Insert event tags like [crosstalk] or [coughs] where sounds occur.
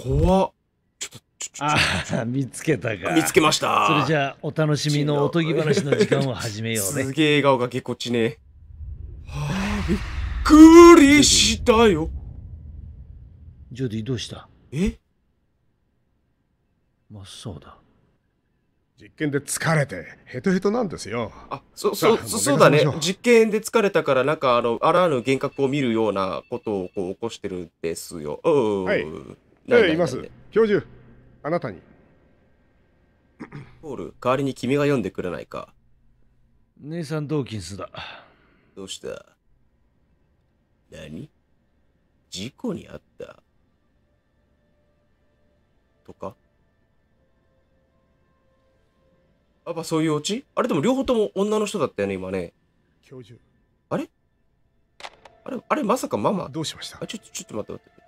怖っああ見つけたか見つけましたそれじゃあお楽しみのおとぎ話の時間を始めようね [laughs] すげえ笑顔がぎこちねはあびっくりしたよジョディどうしたえまっそうだ実験で疲れてヘトヘトなんですよあそそそそうだね実験で疲れたからなんかあのあらぬ幻覚を見るようなことをこう起こしてるんですよはいええいます教授あなたに [coughs] ポール代わりに君が読んでくれないか姉さんドーキンスだどうした何事故にあったとかやっぱそういうオチあれでも両方とも女の人だったよね今ね教授あれあれあれまさかママどうしましたあちょちょっと待って待って